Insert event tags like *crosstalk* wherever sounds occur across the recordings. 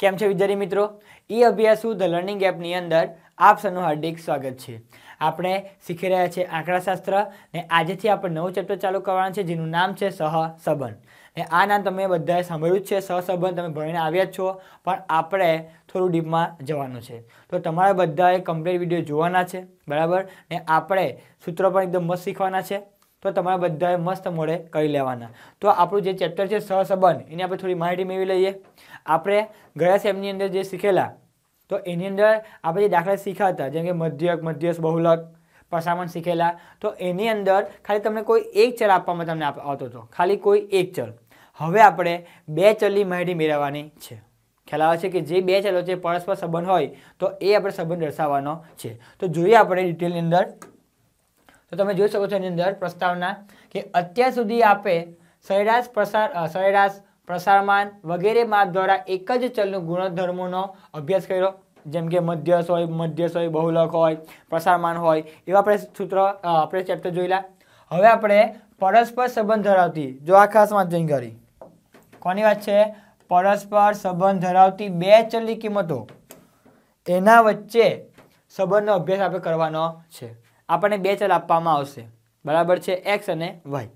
કેમ છે વિદ્યાર્થી મિત્રો ઈ અભ્યાસુ ધ લર્નિંગ એપની અંદર આપ સૌનું હાર્દિક સ્વાગત છે આપણે શીખી રહ્યા છીએ આંકડાશાસ્ત્ર ને આજેથી આપણે નવું ચેપ્ટર ચાલુ કરવાનું છે જેનું નામ છે સહસંબંધ ને આ નામ તમે બધાએ સાંભળ્યું જ છે સહસંબંધ તમે ભણીને આવ્યા જ છો પણ આપણે થોડું ડીપમાં જવાનું છે તો તમારે બધાએ કમ્પ્લીટ વિડીયો જોવાના છે બરાબર ને આપણે સૂત્રો પણ એકદમ મસ્ત શીખવાના છે તો તમારા બધાએ મસ્ત મોડે કરી લેવાના તો આપણું જે ચેપ્ટર છે સહસંબંધ એની આપણે થોડી માહિતી મેળવી લઈએ આપણે ગયા સેમની અંદર જે શીખેલા તો એની અંદર આપણે જે દાખલા શીખ્યા હતા જેમ કે મધ્યક મધ્યસ બહુલક પ્રસામણ શીખેલા તો એની અંદર ખાલી તમને કોઈ એક ચલ આપવામાં તમને આવતો હતો ખાલી કોઈ એક ચલ હવે આપણે બે ચલની માહિતી મેળવવાની છે ખ્યાલ આવે છે કે જે બે ચલો છે પરસ્પર સંબંધ હોય તો એ આપણે સંબંધ દર્શાવવાનો છે તો જોઈએ આપણે ડિટેલની અંદર તો તમે જોઈ શકો છો એની અંદર પ્રસ્તાવના કે અત્યાર સુધી આપે સરેરાશ પ્રસાર સરેરાશ પ્રસારમાન વગેરે માપ દ્વારા એક જ ચલનું ગુણધર્મોનો અભ્યાસ કર્યો જેમ કે મધ્યસ હોય મધ્યસ હોય બહુલક હોય પ્રસારમાન હોય એવા આપણે સૂત્ર આપણે ચેપ્ટર જોયેલા હવે આપણે પરસ્પર સંબંધ ધરાવતી જો આ ખાસ વાત જઈ કરી કોની વાત છે પરસ્પર સંબંધ ધરાવતી બે ચલની કિંમતો એના વચ્ચે સંબંધનો અભ્યાસ આપણે કરવાનો છે આપણને બે ચલ આપવામાં આવશે બરાબર છે એક્સ અને વાય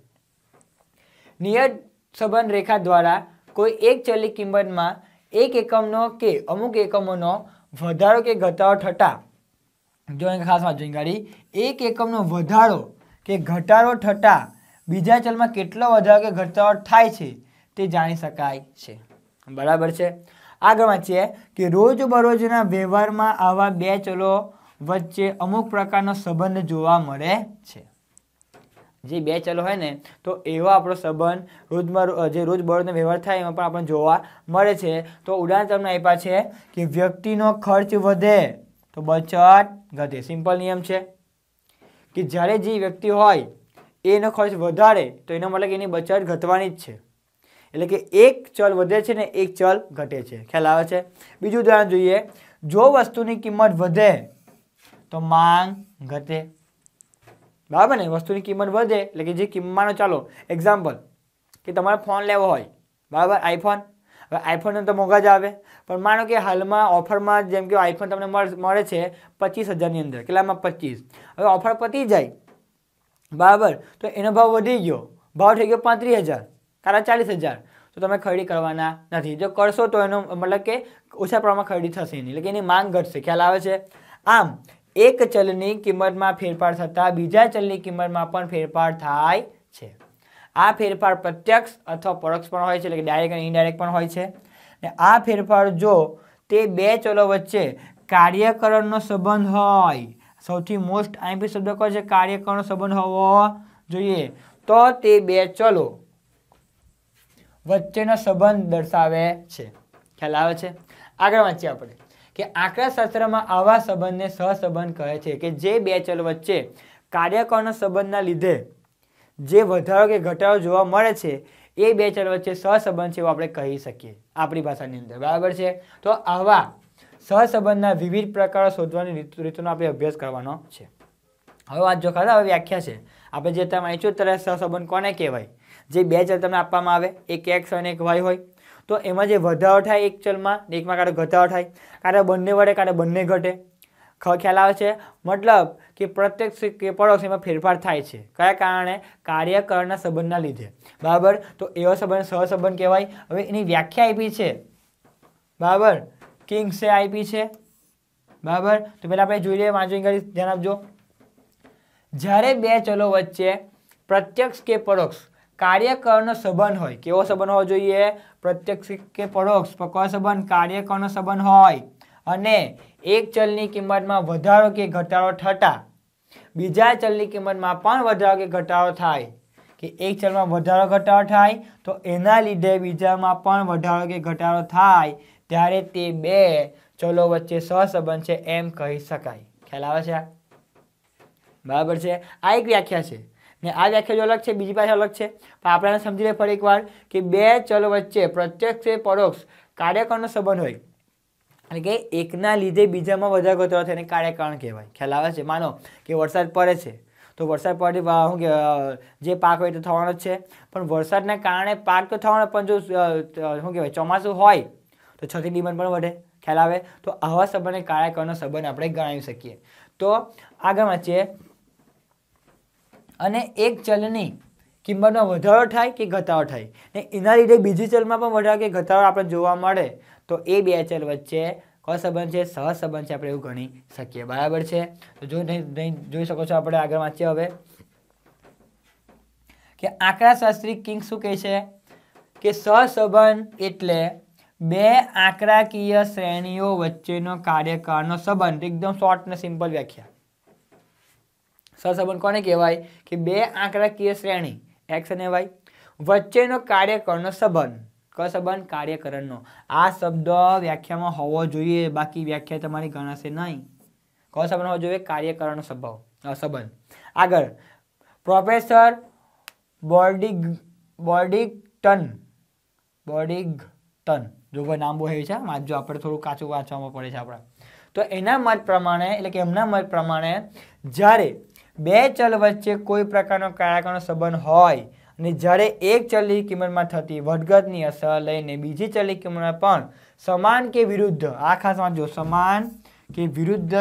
નિયત સંબંધ રેખા દ્વારા કોઈ એક ચલની કિંમતમાં એક એકમનો કે અમુક એકમોનો વધારો કે ઘટાડો થતાં જોઈએ ખાસ વાત જોઈ ગાડી એક એકમનો વધારો કે ઘટાડો થતાં બીજા ચલમાં કેટલો વધારો કે ઘટાડો થાય છે તે જાણી શકાય છે બરાબર છે આગળ વાંચીએ કે રોજબરોજના વ્યવહારમાં આવા બે ચલો વચ્ચે અમુક પ્રકારનો સંબંધ જોવા મળે છે જે બે ચલો હોય ને તો એવા આપણો સંબંધ રોજમાં જે રોજબરોજનો વ્યવહાર થાય એમાં પણ આપણને જોવા મળે છે તો ઉદાહરણ તમને આપ્યા છે કે વ્યક્તિનો ખર્ચ વધે તો બચત ઘટે સિમ્પલ નિયમ છે કે જ્યારે જે વ્યક્તિ હોય એનો ખર્ચ વધારે તો એનો મતલબ એની બચત ઘટવાની જ છે એટલે કે એક ચલ વધે છે ને એક ચલ ઘટે છે ખ્યાલ આવે છે બીજું ઉદાહરણ જોઈએ જો વસ્તુની કિંમત વધે તો માંગ ઘટે બરાબર ને વસ્તુની કિંમત વધે એટલે કે જે કિંમતમાંનો ચાલો એક્ઝામ્પલ કે તમારે ફોન લેવો હોય બરાબર આઈફોન હવે આઈફોનને તો મોંઘા જ આવે પણ માનો કે હાલમાં ઓફરમાં જેમ કે આઈફોન તમને મળે છે પચીસ હજારની અંદર કેટલામાં પચીસ હવે ઓફર પતી જાય બરાબર તો એનો ભાવ વધી ગયો ભાવ થઈ ગયો પાંત્રીસ હજાર કારા ચાલીસ હજાર તો તમે ખરીદી કરવાના નથી જો કરશો તો એનો મતલબ કે ઓછા પ્રમાણમાં ખરીદી થશે નહીં એટલે કે એની માંગ ઘટશે ખ્યાલ આવે છે આમ એક ચલની કિંમતમાં ફેરફાર થતાં બીજા ચલની કિંમતમાં પણ ફેરફાર થાય છે આ ફેરફાર પ્રત્યક્ષ અથવા પરોક્ષ પણ હોય છે એટલે કે ડાયરેક્ટ અને ઇનડાયરેક્ટ પણ હોય છે ને આ ફેરફાર જો તે બે ચલો વચ્ચે કાર્યકરણનો સંબંધ હોય સૌથી મોસ્ટ આઈમ્પી શબ્દ કયો છે કાર્યકરણનો સંબંધ હોવો જોઈએ તો તે બે ચલો વચ્ચેનો સંબંધ દર્શાવે છે ખ્યાલ આવે છે આગળ વાંચીએ આપણે કે આંકડાશાસ્ત્રમાં આવા સંબંધને સહસંબંધ કહે છે કે જે બે ચલ વચ્ચે કાર્યકરના સંબંધના લીધે જે વધારો કે ઘટાડો જોવા મળે છે એ બે ચલ વચ્ચે સહસંબંધ છે એવું આપણે કહી શકીએ આપણી ભાષાની અંદર બરાબર છે તો આવા સહસંબંધના વિવિધ પ્રકારો શોધવાની રીતનો આપણે અભ્યાસ કરવાનો છે હવે વાત જો ખાતા હવે વ્યાખ્યા છે આપણે જે તમે ઇચ્છો ત્યારે સહસંબંધ કોને કહેવાય જે બે ચલ તમને આપવામાં આવે એક એક્સ અને એક વાય હોય તો એમાં જે વધારો થાય એક ચલમાં એકમાં કાંટો ઘટાડો થાય કાંટો બંને વડે કાંટો બંને ઘટે ખ ખ્યાલ આવે છે મતલબ કે પ્રત્યક્ષ કે પરોક્ષ એમાં ફેરફાર થાય છે કયા કારણે કાર્યકરણના સંબંધના લીધે બરાબર તો એવો સંબંધ સહસંબંધ કહેવાય હવે એની વ્યાખ્યા આપી છે બરાબર કિંગ્સે આપી છે બરાબર તો પહેલાં આપણે જોઈ લઈએ વાંચો કરી ધ્યાન આપજો જ્યારે બે ચલો વચ્ચે પ્રત્યક્ષ કે પરોક્ષ કાર્યકરનો સંબંધ હોય કેવો સંબંધ હોવો જોઈએ પ્રત્યક્ષ કે પરોક્ષ પકો સંબંધ કાર્યકરનો સંબંધ હોય અને એક ચલની કિંમતમાં વધારો કે ઘટાડો થતા બીજા ચલની કિંમતમાં પણ વધારો કે ઘટાડો થાય કે એક ચલમાં વધારો ઘટાડો થાય તો એના લીધે બીજામાં પણ વધારો કે ઘટાડો થાય ત્યારે તે બે ચલો વચ્ચે સહસંબંધ છે એમ કહી શકાય ખ્યાલ આવે છે બરાબર છે આ એક વ્યાખ્યા છે ને આ વ્યાખ્યા જો અલગ છે બીજી પાસે અલગ છે પણ આપણે સમજી લે ફરી એકવાર કે બે ચલો વચ્ચે પ્રત્યક્ષ કે પરોક્ષ કાર્યકરણનો સંબંધ હોય એટલે કે એકના લીધે બીજામાં વધારે ઘટાડો થાય એને કાર્યકરણ કહેવાય ખ્યાલ આવે છે માનો કે વરસાદ પડે છે તો વરસાદ પડે શું કે જે પાક હોય તો થવાનો જ છે પણ વરસાદના કારણે પાક તો થવાનો પણ જો શું કહેવાય ચોમાસું હોય તો છથી ડિમાન્ડ પણ વધે ખ્યાલ આવે તો આવા સંબંધને કાર્યકરણનો સંબંધ આપણે ગણાવી શકીએ તો આગળમાં છે અને એક ચલની કિંમતમાં વધારો થાય કે ઘટાડો થાય ને એના લીધે બીજી ચલમાં પણ વધારો કે ઘટાડો આપણે જોવા મળે તો એ બે ચલ વચ્ચે કસંબંધ છે સહસંબંધ છે આપણે એવું ગણી શકીએ બરાબર છે તો જો નહીં જોઈ શકો છો આપણે આગળ વાંચીએ હવે કે આંકડાશાસ્ત્રી કિંગ શું કહે છે કે સહસંબંધ એટલે બે આંકડાકીય શ્રેણીઓ વચ્ચેનો કાર્યકાળનો સંબંધ એકદમ શોર્ટ ને સિમ્પલ વ્યાખ્યા સહસંબંધ કોને કહેવાય કે બે આંકડાકીય શ્રેણી એક્સ અને વાય વચ્ચેનો કાર્યકરણનો સંબંધ કસંબંધ કાર્યકરણનો આ શબ્દ વ્યાખ્યામાં હોવો જોઈએ બાકી વ્યાખ્યા તમારી ગણાશે નહીં કસંબંધ હોવો જોઈએ કાર્યકરણનો સ્વભાવ સંબંધ આગળ પ્રોફેસર બોર્ડિગ બોર્ડિગટન બોર્ડિગટન જો કોઈ નામ બહુ છે વાંચજો આપણે થોડું કાચું વાંચવામાં પડે છે આપણે તો એના મત પ્રમાણે એટલે કે એમના મત પ્રમાણે જ્યારે બે ચલ વચ્ચે કોઈ પ્રકારનો કાળાકાળનો સંબંધ હોય અને જ્યારે એક ચલની કિંમતમાં થતી વધઘટની અસર લઈને બીજી ચલની કિંમતમાં પણ સમાન કે વિરુદ્ધ આ ખાસ વાંચજો સમાન કે વિરુદ્ધ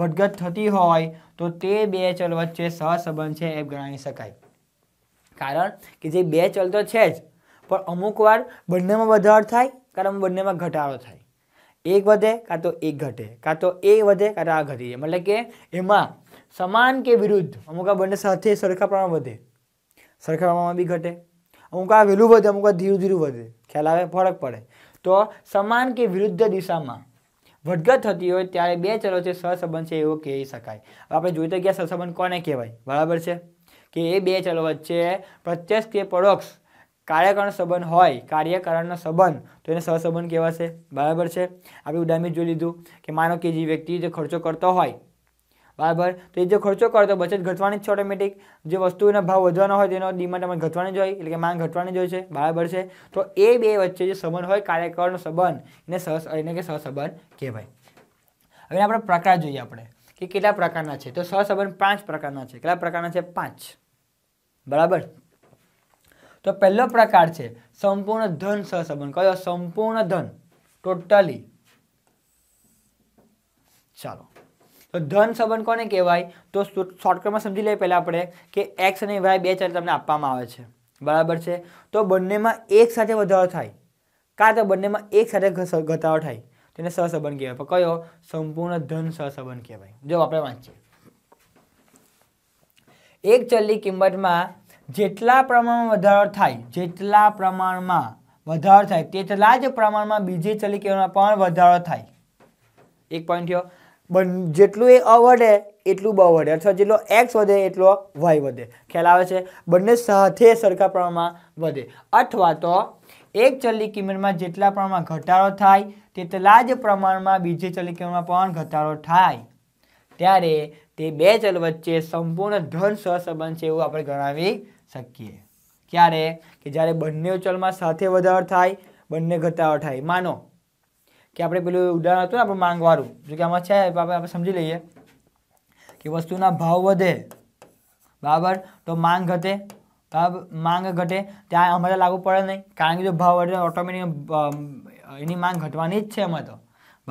વધઘટ થતી હોય તો તે બે ચલ વચ્ચે સહસંબંધ છે એમ ગણાવી શકાય કારણ કે જે બે ચલ તો છે જ પણ અમુક વાર બંનેમાં વધારો થાય કારણ બંનેમાં ઘટાડો થાય એક વધે કાં તો એક ઘટે કાં તો એ વધે કાં તો આ ઘટી જાય મતલબ કે એમાં સમાન કે વિરુદ્ધ અમુક આ બંને સાથે સરખા વધે સરખા બી ઘટે અમુક આ વહેલું વધે અમુક આ ધીરું ધીરું વધે ખ્યાલ આવે ફરક પડે તો સમાન કે વિરુદ્ધ દિશામાં વધઘટ થતી હોય ત્યારે બે ચલો છે સહસંબંધ છે એવો કહી શકાય આપણે જોઈ તો ગયા સહસંબંધ કોને કહેવાય બરાબર છે કે એ બે ચલો વચ્ચે પ્રત્યક્ષ કે પરોક્ષ કાર્યકરણ સંબંધ હોય કાર્યકરણનો સંબંધ તો એને સહસંબંધ કહેવાશે બરાબર છે આપણે ઉદાહરણ જોઈ લીધું કે માનો કે જે વ્યક્તિ જે ખર્ચો કરતો હોય બરાબર તો એ જે ખર્ચો કરો તો બચત ઘટવાની જ છે ઓટોમેટિક જે વસ્તુના ભાવ વધવાનો હોય તેનો ડિમાન્ડ તમારે ઘટવાની જ હોય એટલે કે માંગ ઘટવાની જ હોય છે બરાબર છે તો એ બે વચ્ચે જે સંબંધ હોય કાર્યકરનો સંબંધ એને સહ એને કે સહસંબંધ કહેવાય હવે આપણે પ્રકાર જોઈએ આપણે કે કેટલા પ્રકારના છે તો સહસંબંધ પાંચ પ્રકારના છે કેટલા પ્રકારના છે પાંચ બરાબર તો પહેલો પ્રકાર છે સંપૂર્ણ ધન સહસંબંધ કયો સંપૂર્ણ ધન ટોટલી ચાલો તો ધન સંબંધ કોને કહેવાય તો શોર્ટકટમાં સમજી લઈએ પહેલાં આપણે કે એક્સ અને વાય બે ચલ તમને આપવામાં આવે છે બરાબર છે તો બંનેમાં એક સાથે વધારો થાય કાં તો બંનેમાં એક સાથે ઘટાડો થાય તેને સહસંબંધ કહેવાય પણ કયો સંપૂર્ણ ધન સહસંબંધ કહેવાય જો આપણે વાંચીએ એક ચલની કિંમતમાં જેટલા પ્રમાણમાં વધારો થાય જેટલા પ્રમાણમાં વધારો થાય તેટલા જ પ્રમાણમાં બીજી ચલની કિંમતમાં પણ વધારો થાય એક પોઈન્ટ થયો બન જેટલું એ અ વધે એટલું બ વધે અથવા જેટલો એક્સ વધે એટલો વાય વધે ખ્યાલ આવે છે બંને સાથે સરખા પ્રમાણમાં વધે અથવા તો એક ચલની કિંમતમાં જેટલા પ્રમાણમાં ઘટાડો થાય તેટલા જ પ્રમાણમાં બીજી ચલની કિંમતમાં પણ ઘટાડો થાય ત્યારે તે બે ચલ વચ્ચે સંપૂર્ણ ધન સહસંબંધ છે એવું આપણે ગણાવી શકીએ ક્યારે કે જ્યારે બંને ચલમાં સાથે વધારો થાય બંને ઘટાડો થાય માનો કે આપણે પેલું ઉદાહરણ હતું ને આપણે માંગવાળું જો કે આમાં છે આપણે સમજી લઈએ કે વસ્તુના ભાવ વધે બરાબર તો માંગ ઘટે માંગ ઘટે ત્યાં અમારે લાગુ પડે નહીં કારણ કે જો ભાવ વધે ઓટોમેટિક એની માંગ ઘટવાની જ છે એમાં તો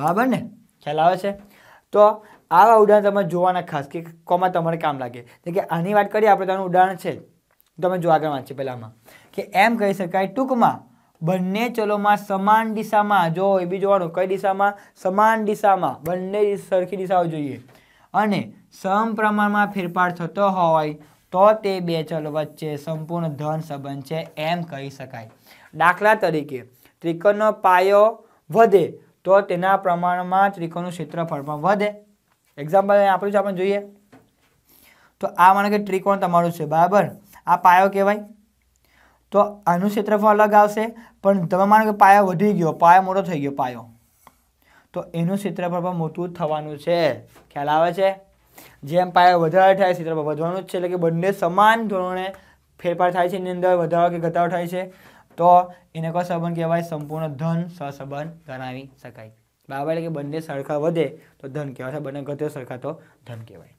બરાબર ને ખ્યાલ આવે છે તો આવા ઉદાહરણ તમે જોવાના ખાસ કે કોમાં તમારે કામ લાગે કે આની વાત કરીએ આપણે તેનું ઉદાહરણ છે તમે જો આગળ વાંચીએ પહેલાંમાં કે એમ કહી શકાય ટૂંકમાં બંને ચલોમાં સમાન દિશામાં જો એ બી જોવાનું કઈ દિશામાં સમાન દિશામાં બંને સરખી દિશાઓ જોઈએ અને સમપ્રમાણમાં ફેરફાર થતો હોય તો તે બે ચલો વચ્ચે સંપૂર્ણ ધન સંબંધ છે એમ કહી શકાય દાખલા તરીકે ત્રિકોણનો પાયો વધે તો તેના પ્રમાણમાં ત્રિકોણનું ક્ષેત્રફળ પણ વધે એક્ઝામ્પલ આપણું જ આપણે જોઈએ તો આ માનો કે ત્રિકોણ તમારું છે બરાબર આ પાયો કહેવાય તો આનું ક્ષેત્રફળ અલગ આવશે પણ તમે માનો કે પાયો વધી ગયો પાયો મોટો થઈ ગયો પાયો તો એનું ક્ષેત્રફળ પણ મોટું થવાનું છે ખ્યાલ આવે છે જેમ પાયો વધારે થાય ક્ષેત્રફળ વધવાનું જ છે એટલે કે બંને સમાન ધોરણે ફેરફાર થાય છે એની અંદર વધારો કે ઘટાડો થાય છે તો એને કયો સંબંધ કહેવાય સંપૂર્ણ ધન સહસંબંધ ગણાવી શકાય બરાબર એટલે કે બંને સરખા વધે તો ધન કહેવાય છે બંને ઘટે સરખા તો ધન કહેવાય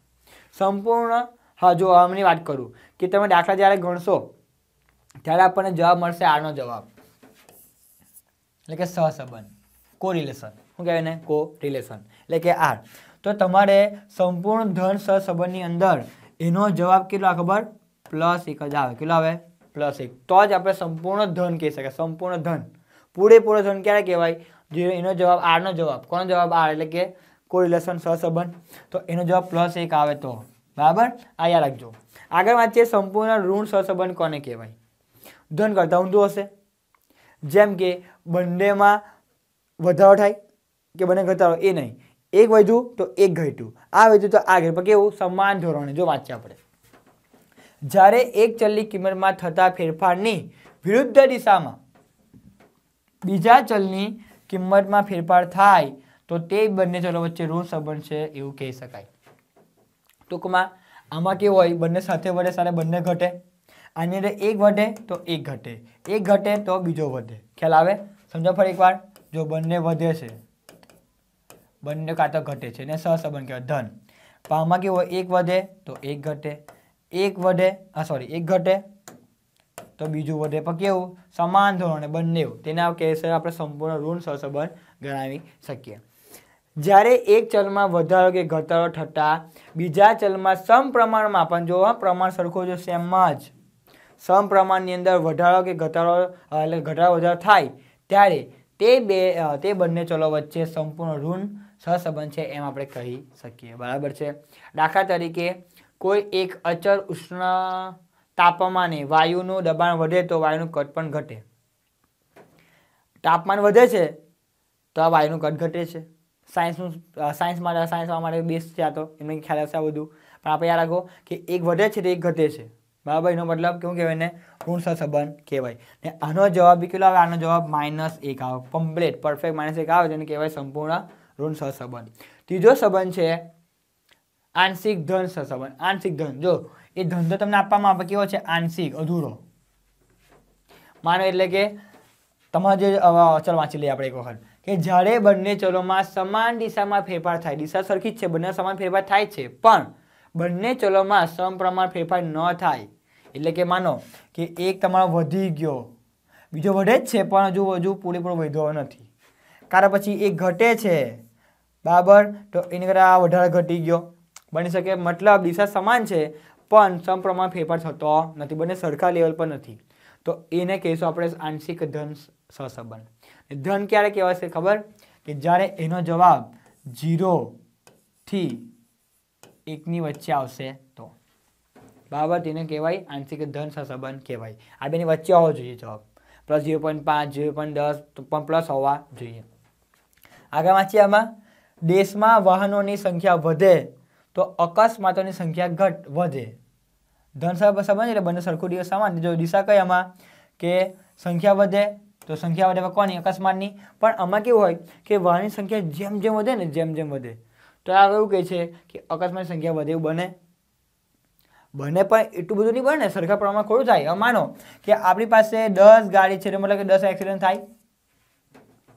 સંપૂર્ણ હા જો આમની વાત કરું કે તમે દાખલા જ્યારે ગણશો ત્યારે આપણને જવાબ મળશે આનો જવાબ એટલે કે સહસંબંધ રિલેશન શું કહેવાય ને કો રિલેશન એટલે કે આર તો તમારે સંપૂર્ણ ધન સહસંબંધની અંદર એનો જવાબ કેટલો ખબર પ્લસ એક જ આવે કેટલો આવે પ્લસ એક તો જ આપણે સંપૂર્ણ ધન કહી શકાય સંપૂર્ણ ધન પૂરેપૂરો ધન ક્યારે કહેવાય જે એનો જવાબ આરનો જવાબ કોનો જવાબ આર એટલે કે કો રિલેશન સહસંબંધ તો એનો જવાબ પ્લસ એક આવે તો બરાબર આ યાદ રાખજો આગળ વાંચીએ સંપૂર્ણ ઋણ સહસંબંધ કોને કહેવાય ધન કરતાં ઊંધું હશે જેમ કે બંનેમાં વધારો થાય કે બંને ઘટાડો એ નહીં એક વધ્યું તો એક ઘટ્યું આ વધ્યું તો આ ઘટ્યું કેવું સમાન ધોરણે જો વાંચીએ આપણે જ્યારે એક ચલની કિંમતમાં થતા ફેરફારની વિરુદ્ધ દિશામાં બીજા ચલની કિંમતમાં ફેરફાર થાય તો તે બંને ચલો વચ્ચે ઋણ સંબંધ છે એવું કહી શકાય ટૂંકમાં આમાં કેવું હોય બંને સાથે વધે સાથે બંને ઘટે આની અંદર એક વધે તો એક ઘટે એક ઘટે તો બીજો વધે ખ્યાલ આવે સમજો ફરી એકવાર જો બંને વધે છે બંને કાં તો ઘટે છે એને સહસંબંધ કહેવાય ધન પામાં કેવું હોય એક વધે તો એક ઘટે એક વધે હા સોરી એક ઘટે તો બીજું વધે પણ કેવું સમાન ધોરણે બંને તેના કહેશે આપણે સંપૂર્ણ ઋણ સહસંબંધ ગણાવી શકીએ જ્યારે એક ચલમાં વધારો કે ઘટાડો થતાં બીજા ચલમાં સમપ્રમાણમાં પણ જો પ્રમાણ સરખો જો સેમ જ સમપ્રમાણની અંદર વધારો કે ઘટાડો એટલે ઘટાડો વધારો થાય ત્યારે તે બે તે બંને ચલો વચ્ચે સંપૂર્ણ ઋણ સહસંબંધ છે એમ આપણે કહી શકીએ બરાબર છે દાખલા તરીકે કોઈ એક અચળ ઉષ્ણ તાપમાને વાયુનું દબાણ વધે તો વાયુનું કદ પણ ઘટે તાપમાન વધે છે તો આ વાયુનું કદ ઘટે છે સાયન્સનું સાયન્સ માટે સાયન્સ માટે બેસ્ટ છે આ તો એમને ખ્યાલ આવશે આ બધું પણ આપણે યાદ રાખો કે એક વધે છે તો એક ઘટે છે બરાબર એનો મતલબ કેવું કહેવાય ને ઋણ સંબંધ કહેવાય ને આનો જવાબ બી કેટલો આવે આનો જવાબ માઇનસ એક આવે કમ્પ્લેટ પરફેક્ટ માઇનસ એક આવે જેને કહેવાય સંપૂર્ણ ઋણ સંબંધ ત્રીજો સંબંધ છે આંશિક ધન સહસંબંધ આંશિક ધન જો એ ધંધો તમને આપવામાં આવે કેવો છે આંશિક અધૂરો માનો એટલે કે તમારે જે અચલ વાંચી લઈએ આપણે એક વખત કે જ્યારે બંને ચલોમાં સમાન દિશામાં ફેરફાર થાય દિશા સરખી જ છે બંને સમાન ફેરફાર થાય છે પણ બંને ચલોમાં સમપ્રમાણ ફેરફાર ન થાય એટલે કે માનો કે એક તમારો વધી ગયો બીજો વધે જ છે પણ હજુ હજુ પૂરેપૂરો વધ્યો નથી કારણ પછી એ ઘટે છે બરાબર તો એને કરતાં આ વધારે ઘટી ગયો બની શકે મતલબ દિશા સમાન છે પણ સમપ્રમાણ ફેરફાર થતો નથી બંને સરખા લેવલ પર નથી તો એને કહીશું આપણે આંશિક ધન સસંબંધ ધન ક્યારે કહેવાશે ખબર કે જ્યારે એનો જવાબ જીરોથી એકની વચ્ચે આવશે તો બરાબર તેને કહેવાય આંશિક ધન સંબંધ કહેવાય આ બેની વચ્ચે હોવો જોઈએ જવાબ પ્લસ ઝીરો પોઈન્ટ પાંચ ઝીરો પોઈન્ટ દસ પણ પ્લસ હોવા જોઈએ આગળ વાંચીએ આમાં દેશમાં વાહનોની સંખ્યા વધે તો અકસ્માતોની સંખ્યા ઘટ વધે ધન સંબંધ એટલે બંને સરખું દિવસ સમાન જો દિશા કઈ આમાં કે સંખ્યા વધે તો સંખ્યા વધે કોની અકસ્માતની પણ આમાં કેવું હોય કે વાહનની સંખ્યા જેમ જેમ વધે ને જેમ જેમ વધે તો ટ્રાયલ એવું કહે છે કે અકસ્માતની સંખ્યા વધે એવું બને બને પણ એટલું બધું નહીં બને સરખા પ્રમાણમાં ખોટું થાય હવે માનો કે આપણી પાસે દસ ગાડી છે મતલબ કે દસ એક્સિડન્ટ થાય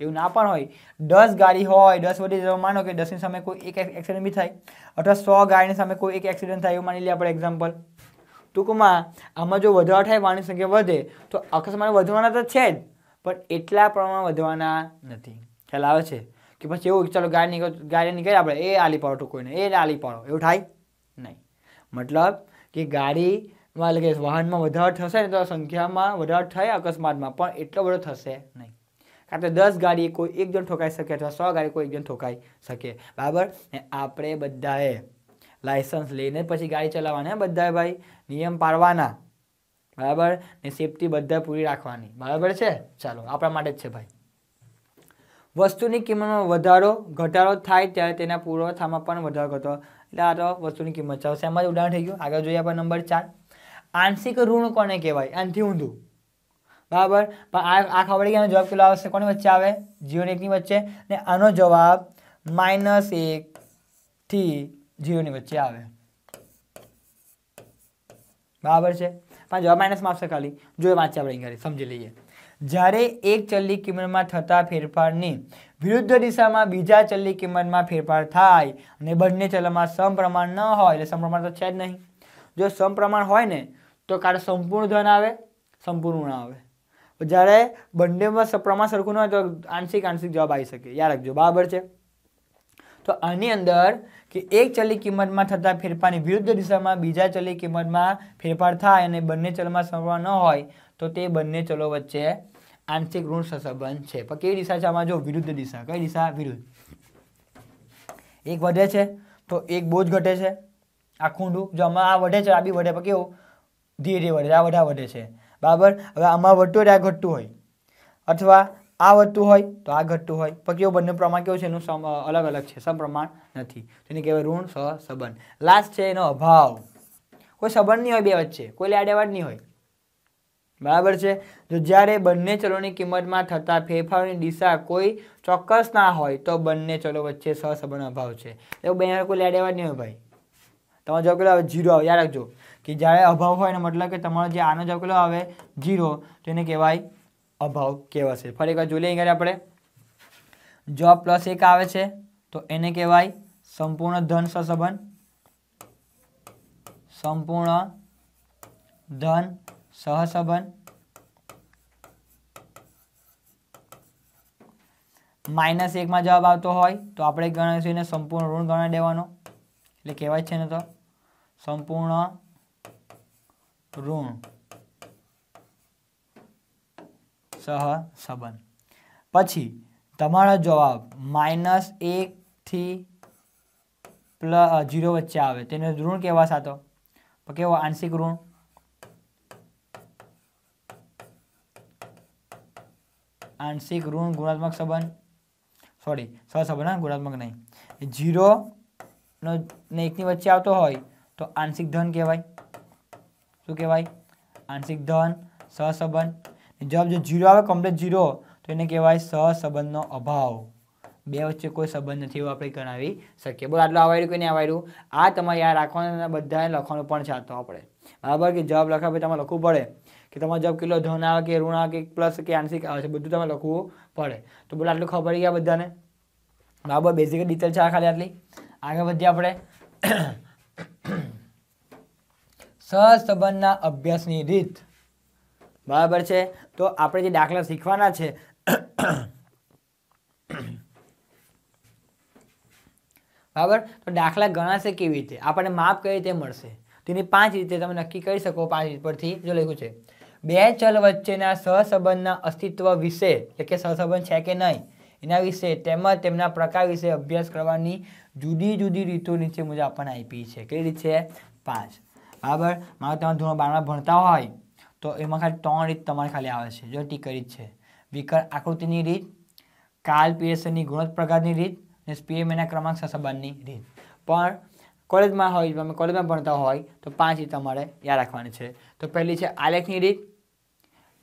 એવું ના પણ હોય દસ ગાડી હોય દસ વધી જવા માનો કે દસની સામે કોઈ એક એક્સિડન્ટ બી થાય અથવા સો ગાડીની સામે કોઈ એક એક્સિડન્ટ થાય એવું માની લઈએ આપણે એક્ઝામ્પલ ટૂંકમાં આમાં જો વધારો થાય વાણી સંખ્યા વધે તો અકસ્માત વધવાના તો છે જ પણ એટલા પ્રમાણમાં વધવાના નથી ખ્યાલ આવે છે કે પછી એવું ચાલો ગાડી નીકળ ગાડી નીકળી આપણે એ આલી પાડો કોઈને એ આલી પાડો એવું થાય નહીં મતલબ કે ગાડીમાં એટલે કે વાહનમાં વધારો થશે ને તો સંખ્યામાં વધારો થાય અકસ્માતમાં પણ એટલો બધો થશે નહીં કારણ કે દસ ગાડી કોઈ એક જણ ઠોકાઈ શકે અથવા સો ગાડી કોઈ એક જણ ઠોકાઈ શકે બરાબર ને આપણે બધાએ લાયસન્સ લઈને પછી ગાડી ચલાવવાના બધાએ ભાઈ નિયમ પાળવાના બરાબર ને સેફટી બધા પૂરી રાખવાની બરાબર છે ચાલો આપણા માટે જ છે ભાઈ વસ્તુની કિંમતમાં વધારો ઘટાડો થાય ત્યારે તેના પુરવઠામાં પણ વધારો ઘટાડો એટલે આ તો વસ્તુની કિંમત છે એમાં જ ઉદાહરણ થઈ ગયું આગળ જોઈએ આપણે નંબર ચાર આંશિક ઋણ કોને કહેવાય આનથી ઊંધું બરાબર પણ આ આ ખબર કે જવાબ કેટલો આવશે કોની વચ્ચે આવે જીરો ને વચ્ચે ને આનો જવાબ માઇનસ એકથી જીઓની વચ્ચે આવે બરાબર છે પણ જવાબ માઇનસમાં આવશે ખાલી જોઈએ વાંચે આપણે અહીંયા સમજી લઈએ જ્યારે એક ચલની કિંમતમાં થતા ફેરફારની વિરુદ્ધ દિશામાં બીજા ચલની કિંમતમાં ફેરફાર થાય અને બંને ચલમાં સમપ્રમાણ ન હોય એટલે સમપ્રમાણ તો છે જ નહીં જો સમપ્રમાણ હોય ને તો કાં સંપૂર્ણ ધન આવે સંપૂર્ણ ઋણ આવે જ્યારે બંનેમાં પ્રમાણ સરખું ન હોય તો આંશિક આંશિક જવાબ આવી શકે યાદ રાખજો બરાબર છે તો આની અંદર કે એક ચલની કિંમતમાં થતા ફેરફારની વિરુદ્ધ દિશામાં બીજા ચલની કિંમતમાં ફેરફાર થાય અને બંને ચલમાં સમપ્રમાણ ન હોય તો તે બંને ચલો વચ્ચે આંશિક ઋણ સંબંધ છે પણ કઈ દિશા છે આમાં જો વિરુદ્ધ દિશા કઈ દિશા વિરુદ્ધ એક વધે છે તો એક બોજ ઘટે છે આ ખૂંડું જો આમાં આ વધે છે આ બી વધે પણ કેવું ધીરે ધીરે વધે આ વધા વધે છે બરાબર હવે આમાં વધતું હોય આ ઘટતું હોય અથવા આ વધતું હોય તો આ ઘટતું હોય પણ કેવું બંને પ્રમાણ કેવું છે એનું સમ અલગ અલગ છે સમપ્રમાણ નથી તેને કહેવાય ઋણ સહ સંબંધ લાસ્ટ છે એનો અભાવ કોઈ સંબંધ નહીં હોય બે વચ્ચે કોઈ લેવાડ નહીં હોય બરાબર છે જો જ્યારે બંને ચલોની કિંમતમાં થતા ફેરફારોની દિશા કોઈ ચોક્કસ ના હોય તો બંને ચલો વચ્ચે સહસંબંધ અભાવ છે એવું બે કોઈ લેડેવા નહીં હોય ભાઈ તમારો જવાબ કેટલો આવે ઝીરો આવે યાદ રાખજો કે જ્યારે અભાવ હોય એનો મતલબ કે તમારો જે આનો જવાબ કેટલો આવે જીરો તો એને કહેવાય અભાવ કહેવાશે ફરી એકવાર જોઈ લઈએ ઘરે આપણે જોબ પ્લસ એક આવે છે તો એને કહેવાય સંપૂર્ણ ધન સહસંબંધ સંપૂર્ણ ધન સહસંબંધ માઇનસ એકમાં જવાબ આવતો હોય તો આપણે ગણાવીશું એને સંપૂર્ણ ઋણ ગણાવી દેવાનો એટલે કહેવાય છે ને તો સંપૂર્ણ ઋણ સહસંબંધ પછી તમારો જવાબ માઇનસ એકથી પ્લ જીરો વચ્ચે આવે તેને ઋણ કહેવાશે તો કેવો આંશિક ઋણ આંશિક ઋણ ગુણાત્મક સંબંધ સોરી સહસંબંધ ગુણાત્મક નહીં જીરો નો ને એકની વચ્ચે આવતો હોય તો આંશિક ધન કહેવાય શું કહેવાય આંશિક ધન સહસંબંધ જવાબ જો જીરો આવે કમ્પ્લીટ જીરો તો એને કહેવાય સહસંબંધનો અભાવ બે વચ્ચે કોઈ સંબંધ નથી એવું આપણે ગણાવી શકીએ બોલો આટલું આવડ્યું કે નહીં આવડ્યું આ તમારે યાદ રાખવાનું અને બધાને લખવાનું પણ છે આ તો આપણે બરાબર કે જવાબ લખાવે તમારે લખવું પડે કે તમારો જવાબ કેટલો ધન આવે કે ઋણ આવે કે પ્લસ કે આંશિક આવે છે બધું તમે લખવું પડે તો બોલો આટલું ખબર પડી ગયા બધાને બરાબર બેઝિક ડિટેલ છે આ ખાલી આટલી આગળ વધીએ આપણે *coughs* સહસંબંધના અભ્યાસની રીત બરાબર છે તો આપણે જે દાખલા શીખવાના છે *coughs* બરાબર તો દાખલા ગણાશે કેવી રીતે આપણને માપ કઈ રીતે મળશે તેની પાંચ રીતે તમે નક્કી કરી શકો પાંચ રીત પરથી જો લખ્યું છે બે ચલ વચ્ચેના સહસંબંધના અસ્તિત્વ વિશે એટલે કે સહસંબંધ છે કે નહીં એના વિશે તેમજ તેમના પ્રકાર વિશે અભ્યાસ કરવાની જુદી જુદી રીતો નીચે મુજબ આપણને આપી છે કઈ રીત છે પાંચ બરાબર મારે તમે ધોરણ બારમાં ભણતા હોય તો એમાં ખાલી ત્રણ રીત તમારે ખાલી આવે છે જો ટીક રીત છે વિકર આકૃતિની રીત કાલ પીએસએની ગુણોત્ત પ્રકારની રીત અને સ્પીએમએના ક્રમાંક સહસંબંધની રીત પણ કોલેજમાં હોય તમે કોલેજમાં ભણતા હોય તો પાંચ રીત તમારે યાદ રાખવાની છે તો પહેલી છે આલેખની રીત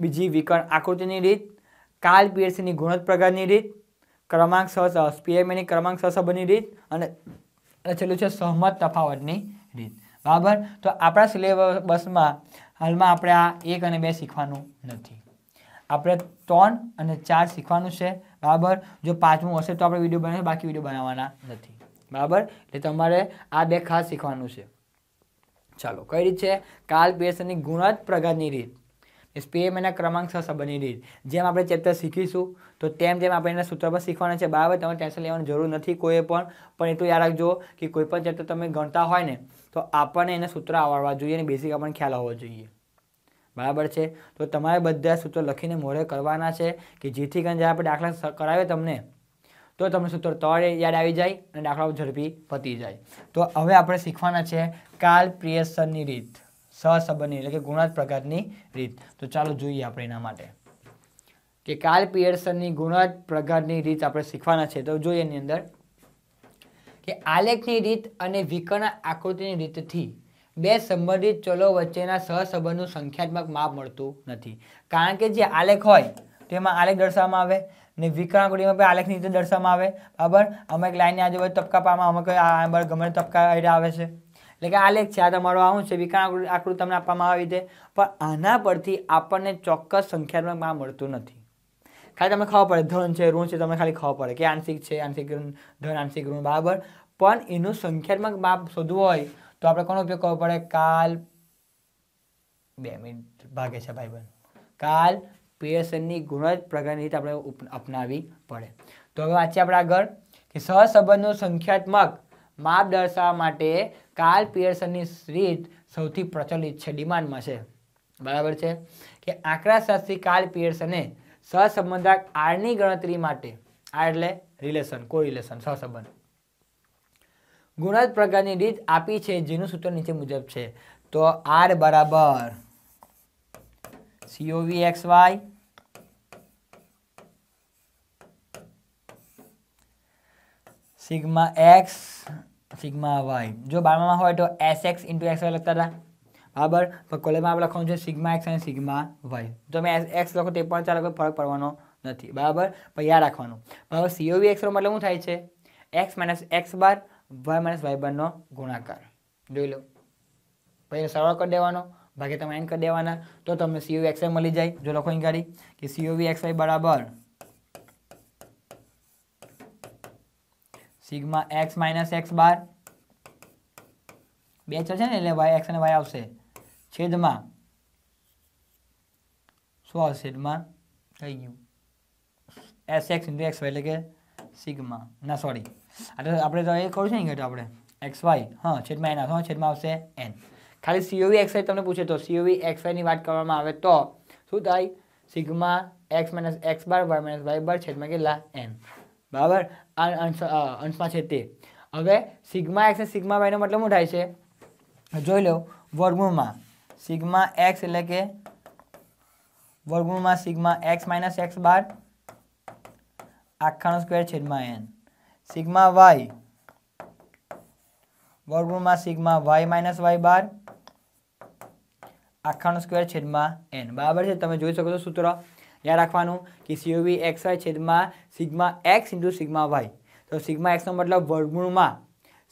બીજી વિકર્ણ આકૃતિની રીત કાલ પીએસસીની ગુણત પ્રકારની રીત ક્રમાંક સહ પીએમએની ક્રમાંક સહસંબંધની રીત અને છેલ્લું છે સહમત તફાવતની રીત બરાબર તો આપણા સિલેબસમાં હાલમાં આપણે આ એક અને બે શીખવાનું નથી આપણે ત્રણ અને ચાર શીખવાનું છે બરાબર જો પાંચમું હશે તો આપણે વિડીયો બનાવીએ બાકી વિડીયો બનાવવાના નથી બરાબર એટલે તમારે આ બે ખાસ શીખવાનું છે ચાલો કઈ રીત છે કાલ પીએસસીની ગુણત પ્રગતની રીત એસપીએમ એના ક્રમાંક સહ રીત જેમ આપણે ચેપ્ટર શીખીશું તો તેમ જેમ આપણે એના સૂત્ર પર શીખવાના છે બરાબર તમે ટેન્શન લેવાની જરૂર નથી કોઈ પણ પણ એટલું યાદ રાખજો કે કોઈ પણ ચેપ્ટર તમે ગણતા હોય ને તો આપણને એના સૂત્ર આવડવા જોઈએ અને બેસિક આપણને ખ્યાલ આવવો જોઈએ બરાબર છે તો તમારે બધા સૂત્રો લખીને મોઢે કરવાના છે કે જેથી કરીને જ્યારે આપણે દાખલા કરાવે તમને તો તમને સૂત્ર તળે યાદ આવી જાય અને દાખલાઓ ઝડપી પતી જાય તો હવે આપણે શીખવાના છે કાલ પ્રિયસનની રીત સહસંબંધની એટલે કે ગુણાત પ્રઘાતની રીત તો ચાલો જોઈએ આપણે એના માટે કે કાલ પિયર્સનની ગુણાત પ્રઘાતની રીત આપણે શીખવાના છે તો જોઈએ એની અંદર કે આલેખની રીત અને વિકર્ણ આકૃતિની રીતથી બે સંબંધિત ચલો વચ્ચેના સહસંબંધનું સંખ્યાત્મક માપ મળતું નથી કારણ કે જે આલેખ હોય તેમાં આલેખ દર્શાવવામાં આવે ને વિકર્ણાકૃતિમાં પણ આલેખની રીતે દર્શાવવામાં આવે બરાબર અમે એક લાઇનની આજુબાજુ તબક્કા પામાં અમે કોઈ આ ગમે તબક્કા આવે છે એટલે કે આલેખ છે આ તમારો આવું છે વિકર્ણ આકૃતિ તમને આપવામાં આવી છે પણ આના પરથી આપણને ચોક્કસ સંખ્યાત્મક માં મળતું નથી ખાલી તમને ખબર પડે ધન છે ઋણ છે તમને ખાલી ખબર પડે કે આંશિક છે આંશિક ધન આંશિક ઋણ બરાબર પણ એનું સંખ્યાત્મક માપ શોધવું હોય તો આપણે કોનો ઉપયોગ કરવો પડે કાલ બે મિનિટ ભાગે છે ભાઈ બહેન કાલ પીએસએનની ગુણજ પ્રકારની રીતે આપણે અપનાવી પડે તો હવે વાંચીએ આપણે આગળ કે સહસંબંધનું સંખ્યાત્મક માપ દર્શાવવા માટે કાર્લ પિયર્સનની રીત સૌથી પ્રચલિત છે ડિમાન્ડમાં છે બરાબર છે કે આંકડાશાસ્ત્રી કાર્લ પિયર્સને સહસંબંધક આરની ગણતરી માટે આર એટલે રિલેશન કો રિલેશન સહસંબંધ ગુણાત પ્રકારની રીત આપી છે જેનું સૂત્ર નીચે મુજબ છે તો આર બરાબર c o v x y sigma x sigma y જો બારમામાં હોય તો s x into x y લખતા હતા બરાબર પણ કોલેજમાં આપણે લખવાનું છે સિગ્મા એક્સ અને સિગ્મા વાય તમે એસ એક્સ લખો તે પણ ચાલો કોઈ ફરક પડવાનો નથી બરાબર પણ યાદ રાખવાનું બરાબર સીઓવી એક્સનો મતલબ શું થાય છે x minus x bar y minus y બારનો ગુણાકાર જોઈ લો પછી સરળ કરી દેવાનો ભાગે તમે એન કરી દેવાના તો તમને સીઓવી એક્સ વાય મળી જાય જો લખો અહીં ગાડી કે સીઓવી એક્સ વાય બરાબર sigma x minus x bar બે ચલ છે ને એટલે વાય એક્સ અને વાય આવશે છેદમાં શું આવશે છેદમાં થઈ ગયું s x into x y એટલે કે સિગ્મા ના સોરી એટલે આપણે તો એ કહું છે ને ઘટ આપણે એક્સ વાય હા છેદમાં એના હા છેદમાં આવશે એન ખાલી સીઓવી એક્સ વાય તમને પૂછે તો સીઓવી એક્સ વાયની વાત કરવામાં આવે તો શું થાય sigma x minus x bar y minus y bar છેદમાં કેટલા એન બરાબર આ અંશ અંશમાં છે તે હવે સિગ્મા એક્સ અને સિગ્મા વાયનો મતલબ શું થાય છે જોઈ લો વર્ગમૂળમાં સિગ્મા એક્સ એટલે કે વર્ગમૂળમાં sigma x minus x bar આખાનો સ્ક્વેર છેદમાં એન સિગ્મા વાય વર્ગમૂળમાં sigma y minus y bar આખાનો સ્ક્વેર છેદમાં એન બરાબર છે તમે જોઈ શકો છો સૂત્ર યાદ રાખવાનું કે સીઓવી એક્સ વાય છેદમાં sigma x into sigma y તો સિગ્મા એક્સનો મતલબ વર્ગમૂળમાં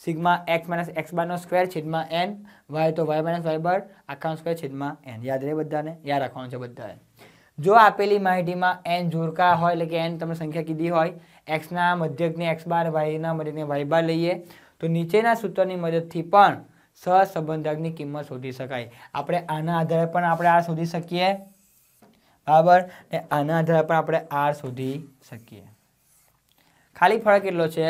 સિગ્મા એક્સ માઇનસ એક્સ બારનો સ્ક્વેર છેદમાં એન વાય તો વાય માઇનસ વાય બાર આખાનો સ્ક્વેર છેદમાં એન યાદ રહે બધાને યાદ રાખવાનું છે બધાએ જો આપેલી માહિતીમાં એન જોરકા હોય એટલે કે એન તમને સંખ્યા કીધી હોય એક્સના મધ્યકને એક્સ બાર વાયના મધ્યકને વાય બાર લઈએ તો નીચેના સૂત્રની મદદથી પણ સહસંબંધકની કિંમત શોધી શકાય આપણે આના આધારે પણ આપણે આ શોધી શકીએ બરાબર ને આના આધારે પણ આપણે આર શોધી શકીએ ખાલી ફરક એટલો છે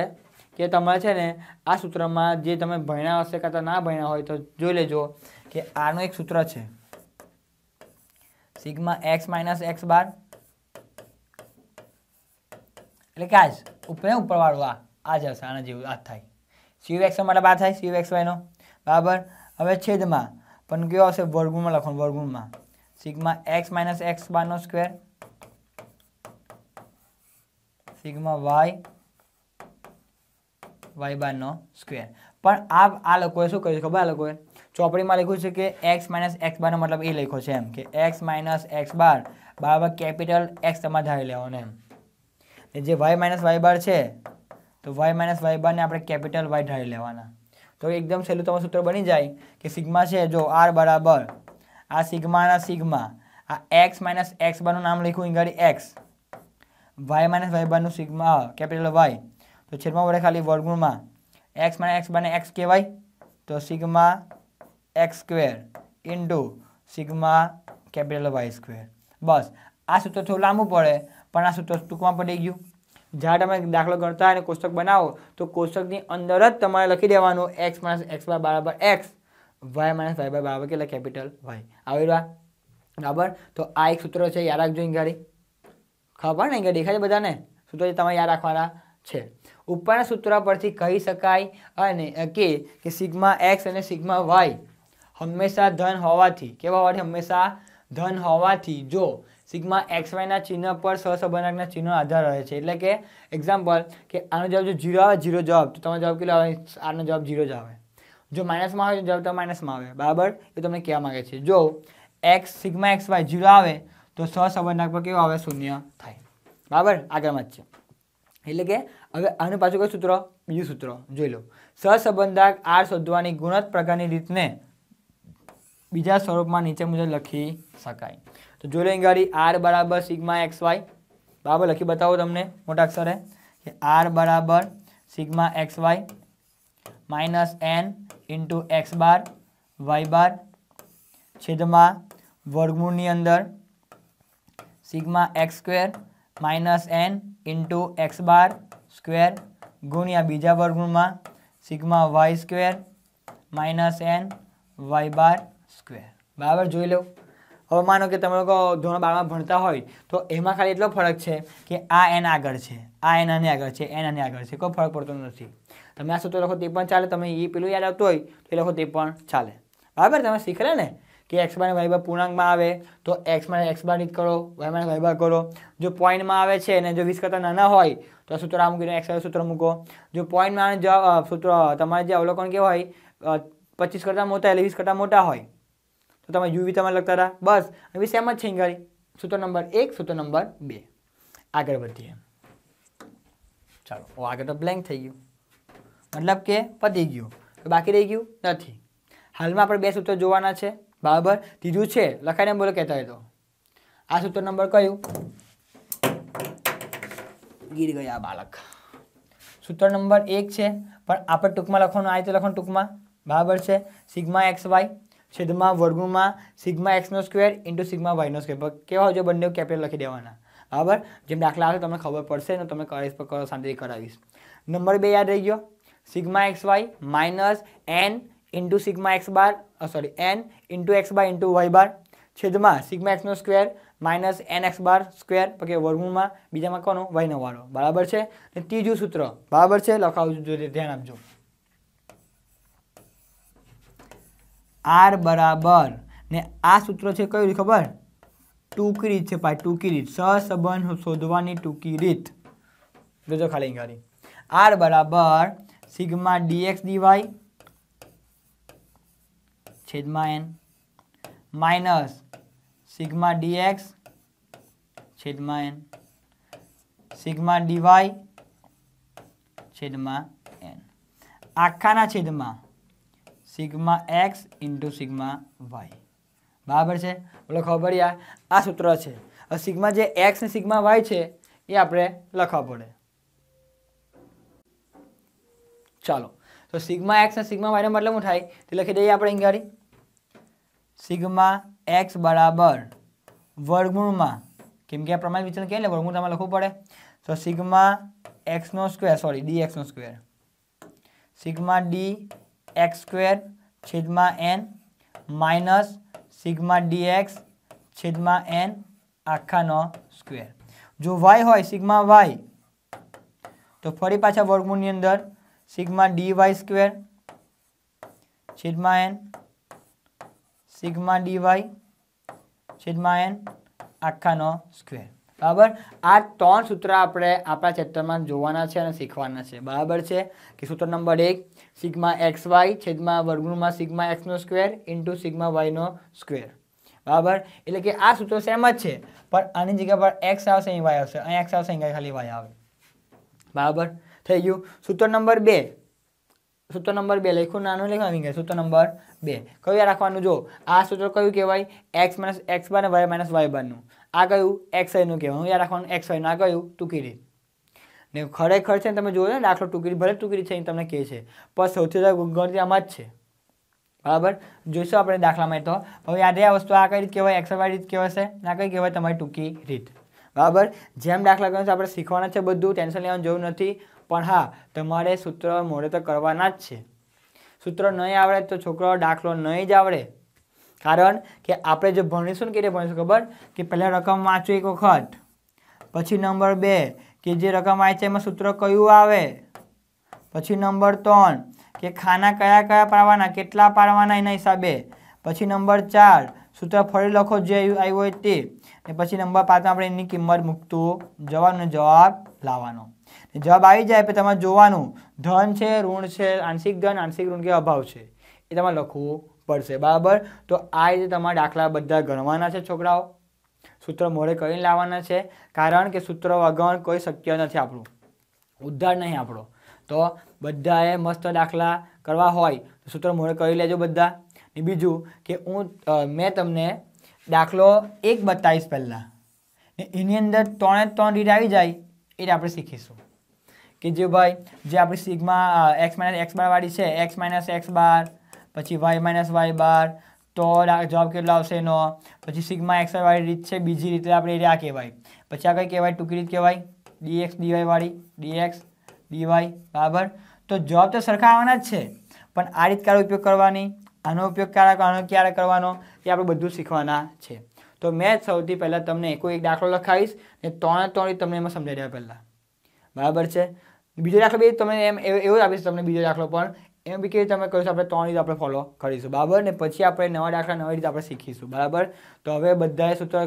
કે તમારે છે ને આ સૂત્રમાં જે તમે ભણ્યા હશે કાં તો ના ભણ્યા હોય તો જોઈ લેજો કે આનું એક સૂત્ર છે sigma x minus x bar એટલે કે આ જ ઉપર ઉપરવાળું આ આ જ હશે આના જેવું આ થાય સીયુ એક્સ મતલબ આ થાય સીયુ એક્સ વાયનો બરાબર હવે છેદમાં પણ કયો આવશે વર્ગુણમાં લખવાનું વર્ગુણમાં સિગ્મા એક્સ માઇનસ એક્સ બારનો સ્ક્વેર સિગ્મા વાય વાય બારનો સ્ક્વેર પણ આ આ લોકોએ શું કર્યું ખબર આ લોકોએ ચોપડીમાં લખ્યું છે કે એક્સ માઇનસ એક્સ બારનો મતલબ એ લખ્યો છે એમ કે એક્સ માઇનસ એક્સ બાર બરાબર કેપિટલ એક્સ તમારે ધારી લેવાનો એમ ને જે વાય માઇનસ વાય બાર છે તો વાય માઇનસ વાય બારને આપણે કેપિટલ વાય ધારી લેવાના તો એકદમ સહેલું તમારું સૂત્ર બની જાય કે સિગ્મા છે જો આર બરાબર આ સિગ્માના સિગ્મા આ એક્સ માઇનસ એક્સ બારનું નામ લખ્યું અહીં એક્સ વાય માઇનસ વાય બારનું સિગ્મા કેપિટલ વાય તો છેદમાં વડે ખાલી વર્ગુણમાં એક્સ માઇનસ એક્સ બારને એક્સ કહેવાય તો sigma x square into sigma capital y square બસ આ સૂત્ર થોડું લાંબુ પડે પણ આ સૂત્ર ટૂંકમાં પડી ગયું જ્યારે તમે દાખલો ગણતા અને કોષ્ટક બનાવો તો કોષ્ટકની અંદર જ તમારે લખી દેવાનું એક્સ માઇનસ એક્સ બાર બરાબર x y minus y by bar કેટલા કેપિટલ વાય આવી રહ્યા બરાબર તો આ એક સૂત્ર છે યાદ રાખજો અહીં ખબર ને કે દેખાય બધાને સૂત્ર તમારે યાદ રાખવાના છે ઉપરના સૂત્ર પરથી કહી શકાય અને કે કે સિગ્મા એક્સ અને સિગ્મા વાય હંમેશા ધન હોવાથી કેવા હોવાથી હંમેશા ધન હોવાથી જો સિગ્મા એક્સ વાયના ચિહ્ન પર સહસંબંધકના ચિહ્નો આધાર રહે છે એટલે કે એક્ઝામ્પલ કે આનો જવાબ જો જીરો આવે જીરો જવાબ તો તમારો જવાબ કેટલો આવે આનો જવાબ જીરો જ આવે જો માઇનસમાં હોય જવાબ તો માઇનસમાં આવે બરાબર એ તમને કહેવા માગે છે જો x sigma x y zero આવે તો સ પર કેવો આવે શૂન્ય થાય બરાબર આગળમાં જ છે એટલે કે હવે આનું પાછું કયું સૂત્ર બીજું સૂત્ર જોઈ લો સહસંબંધક આર શોધવાની ગુણત પ્રકારની રીતને બીજા સ્વરૂપમાં નીચે મુજબ લખી શકાય તો જોઈ લો અહીં આર બરાબર સિગ્મા એક્સ વાય બરાબર લખી બતાવો તમને મોટા અક્ષરે કે આર બરાબર sigma x y minus n into x bar y bar છેદમાં વર્ગમૂળની અંદર sigma x square minus n into x bar square ગુણ્યા બીજા વર્ગમાં sigma y square minus n y bar square બરાબર જોઈ લઉં હવે માનો કે તમે લોકો ધોરણ બારમાં ભણતા હોય તો એમાં ખાલી એટલો ફરક છે કે આ એન આગળ છે આ એન આની આગળ છે એન આની આગળ છે કોઈ ફરક પડતો નથી તમે આ સૂત્ર લખો તે પણ ચાલે તમે એ પેલું યાદ આવતું હોય તો એ લખો તે પણ ચાલે બરાબર તમે શીખેલા ને કે એક્સ બાર વાયબા પૂર્ણાંકમાં આવે તો એક્સ માઇનસ એક્સ બાર કરો વાય માઇનસ વાયબા કરો જો પોઈન્ટમાં આવે છે અને જો વીસ કરતા નાના હોય તો સૂત્ર આ મૂકીને એક્સ સૂત્ર મૂકો જો પોઈન્ટમાં જવાબ સૂત્ર તમારે જે અવલોકન કેવા હોય પચીસ કરતા મોટા એટલે વીસ કરતાં મોટા હોય તો તમે યુવી તમે લખતા હતા બસ હવે સેમ જ છે ગાડી સૂત્ર નંબર એક સૂત્ર નંબર બે આગળ વધીએ ચાલો આગળ તો બ્લેન્ક થઈ ગયું મતલબ કે પતી ગયું તો બાકી રહી ગયું નથી હાલમાં આપણે બે સૂત્રો જોવાના છે બરાબર ત્રીજું છે લખાઈને બોલો કહેતા હોય તો આ સૂત્ર નંબર કયું ગીર ગયા બાળક સૂત્ર નંબર એક છે પણ આપણે ટૂંકમાં લખવાનું આ રીતે લખવાનું ટૂંકમાં બરાબર છે સિગ્મા એક્સ વાય છેદમાં વર્ગમાં સિગ્મા એક્સનો સ્ક્વેર ઇન્ટુ સિગ્મા વાયનો સ્ક્વેર કેવા હોય બંને કેપિટલ લખી દેવાના બરાબર જેમ દાખલા આવશે તમને ખબર પડશે ને તમે કરીશ પર શાંતિથી કરાવીશ નંબર બે યાદ રહી ગયો sigma x y minus n into sigma x bar sorry n into x by into y bar છેદમાં સિગ્મા એક્સનો square minus n x bar square પછી વર્ગમૂળમાં બીજામાં કોનો વાયનો વાળો બરાબર છે અને ત્રીજું સૂત્ર બરાબર છે લખાવું જોઈએ ધ્યાન આપજો આર બરાબર ને આ સૂત્ર છે કયું ખબર ટૂંકી રીત છે ભાઈ ટૂંકી રીત સહસંબંધ શોધવાની ટૂંકી રીત જોજો ખાલી ગાડી આર બરાબર સિગ્મા ડીએક્સ ડીવાય છેદમાં એન માઇનસ સિગ્મા ડીએક્સ છેદમાં એન સિગ્મા ડીવાય છેદમાં એન આખાના છેદમાં sigma x into sigma y બરાબર છે બોલો ખબર યાર આ સૂત્ર છે સિગ્મા જે એક્સ ને સિગ્મા વાય છે એ આપણે લખવા પડે ચાલો તો સિગ્મા એક્સ અને સિગ્મા વાયનો મતલબ શું થાય તે લખી દઈએ આપણે અહીં ઘડી સિગ્મા એક્સ બરાબર વર્ગમૂળમાં કેમ કે આ પ્રમાણ વિચરણ ક્યાં ને વર્ગમૂળ તમારે લખવું પડે તો સિગ્મા એક્સનો સ્ક્વેર સોરી ડી એક્સનો square sigma d x square છેદમાં n minus sigma d x છેદમાં એન આખાનો સ્ક્વેર જો વાય હોય સિગ્મા વાય તો ફરી પાછા વર્ગમૂળની અંદર સિગ્મા ડી વાય સ્ક્વેર છેદમાં એન સિગ્મા ડી વાય છેદમાં એન આખાનો સ્ક્વેર બરાબર આ ત્રણ સૂત્ર આપણે આપણા ચેપ્ટરમાં જોવાના છે અને શીખવાના છે બરાબર છે કે સૂત્ર નંબર એક સિગ્મા એક્સ વાય છેદમાં વર્ગુણમાં સિગ્મા એક્સનો સ્ક્વેર ઇન્ટુ સિગ્મા વાયનો સ્ક્વેર બરાબર એટલે કે આ સૂત્ર સેમ જ છે પણ આની જગ્યા પર એક્સ આવશે અહીં વાય આવશે અહીં એક્સ આવશે અહીં ખાલી વાય આવે બરાબર થઈ ગયું સૂત્ર નંબર બે સૂત્ર નંબર બે લખ્યું નાનું લખ્યું આવી ગયા સૂત્ર નંબર બે કયું રાખવાનું જો આ સૂત્ર કયું કહેવાય x minus x bar y minus y બારનું આ કયું એક્સ વાયનું કહેવાનું યાદ રાખવાનું એક્સ વાયનું આ કયું ટૂંકી રીત ને ખરેખર છે તમે જોયો ને દાખલો ટૂંકી ભલે ટૂંકી છે એ તમને કહે છે પણ સૌથી વધારે ગણતરી આમાં જ છે બરાબર જોઈશું આપણે દાખલામાં તો હવે યાદ આ વસ્તુ આ કઈ રીત કહેવાય એક્સ વાય રીત કહેવાશે ના કઈ કહેવાય તમારી ટૂંકી રીત બરાબર જેમ દાખલા છે આપણે શીખવાના છે બધું ટેન્શન લેવાનું જરૂર નથી પણ હા તમારે સૂત્ર મોડે તો કરવાના જ છે સૂત્ર નહીં આવડે તો છોકરો દાખલો નહીં જ આવડે કારણ કે આપણે જો ભણીશું ને કે ભણીશું ખબર કે પહેલાં રકમ વાંચો એક વખત પછી નંબર બે કે જે રકમ આવી છે એમાં સૂત્ર કયું આવે પછી નંબર ત્રણ કે ખાના કયા કયા પાડવાના કેટલા પાડવાના એના હિસાબે પછી નંબર ચાર સૂત્ર ફરી લખો જે આવ્યું હોય તે ને પછી નંબર પાંચમાં આપણે એની કિંમત મૂકતું જવાનો જવાબ લાવવાનો જવાબ આવી જાય પછી તમારે જોવાનું ધન છે ઋણ છે આંશિક ધન આંશિક ઋણ કે અભાવ છે એ તમારે લખવું પડશે બરાબર તો આ રીતે તમારા દાખલા બધા ગણવાના છે છોકરાઓ સૂત્ર મોડે કરીને લાવવાના છે કારણ કે સૂત્ર વગર કોઈ શક્ય નથી આપણું ઉદ્ધાર નહીં આપણો તો બધાએ મસ્ત દાખલા કરવા હોય તો સૂત્ર મોડે કરી લેજો બધા ને બીજું કે હું મેં તમને દાખલો એક બતાવીશ પહેલાં એની અંદર ત્રણે ત્રણ રીત આવી જાય એ આપણે શીખીશું કે જે ભાઈ જે આપણી સિગ્મા એક્સ માઇનસ એક્સ વાળી છે એક્સ માઇનસ એક્સ બાર પછી વાય માઇનસ વાય બાર તો જવાબ કેટલો આવશે એનો પછી સિગ્મા એક્સ વાળી રીત છે બીજી રીતે આપણે આ કહેવાય પછી આ કંઈ કહેવાય ટૂંકી રીત કહેવાય ડીએક્સ ડીવાયવાળી ડીએક્સ ડીવાય બરાબર તો જવાબ તો સરખા આવવાના જ છે પણ આ રીત ક્યારે ઉપયોગ કરવાની આનો ઉપયોગ ક્યારે આનો ક્યારે કરવાનો એ આપણે બધું શીખવાના છે તો મેં સૌથી પહેલાં તમને કોઈ એક દાખલો લખાવીશ ને ત્રણે ત્રણ તમને એમાં સમજાવ્યા પહેલાં બરાબર છે બીજો દાખલો બી તમે એમ એવો જ આપીશ તમને બીજો દાખલો પણ એમ બી કે તમે કહીશું આપણે ત્રણ રીતે આપણે ફોલો કરીશું બરાબર ને પછી આપણે નવા દાખલા નવી રીતે આપણે શીખીશું બરાબર તો હવે બધાએ સૂત્ર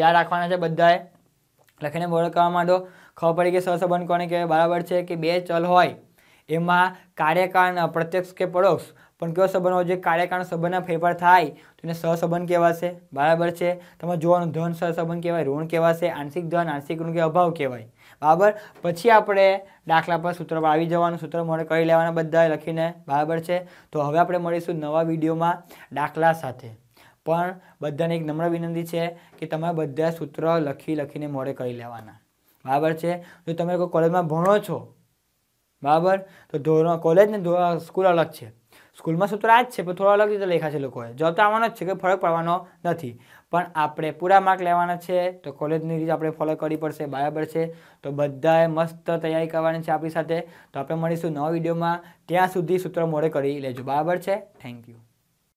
યાદ રાખવાના છે બધાએ લખીને બોર્ડ કરવા માંડો ખબર પડી કે સહસંબંધ કોને કહેવાય બરાબર છે કે બે ચલ હોય એમાં કાર્યકાળ પ્રત્યક્ષ કે પરોક્ષ પણ કયો સંબંધ હોય જે કાર્યકાળ સંબંધના ફેરફાર થાય તો એને સહસંબંધ કહેવાશે બરાબર છે તમે જોવાનું ધન સહસંબંધ કહેવાય ઋણ કહેવાશે આંશિક ધન આંશિક ઋણ કે અભાવ કહેવાય બરાબર પછી આપણે દાખલા પર સૂત્રમાં આવી જવાનું સૂત્ર મોડે કરી લેવાના બધા લખીને બરાબર છે તો હવે આપણે મળીશું નવા વિડીયોમાં દાખલા સાથે પણ બધાને એક નમ્ર વિનંતી છે કે તમારે બધા સૂત્ર લખી લખીને મોડે કરી લેવાના બરાબર છે જો તમે કોઈ કોલેજમાં ભણો છો બરાબર તો ધોરણ કોલેજ ને સ્કૂલ અલગ છે સ્કૂલમાં સૂત્ર આ જ છે પણ થોડા અલગ રીતે લેખા છે લોકોએ જવાબ તો આવવાનો જ છે કે ફરક પડવાનો નથી પણ આપણે પૂરા માર્ક લેવાના છે તો કોલેજની રીત આપણે ફોલો કરવી પડશે બરાબર છે તો બધાએ મસ્ત તૈયારી કરવાની છે આપણી સાથે તો આપણે મળીશું નવા વિડીયોમાં ત્યાં સુધી સૂત્રો મોડે કરી લેજો બરાબર છે થેન્ક યુ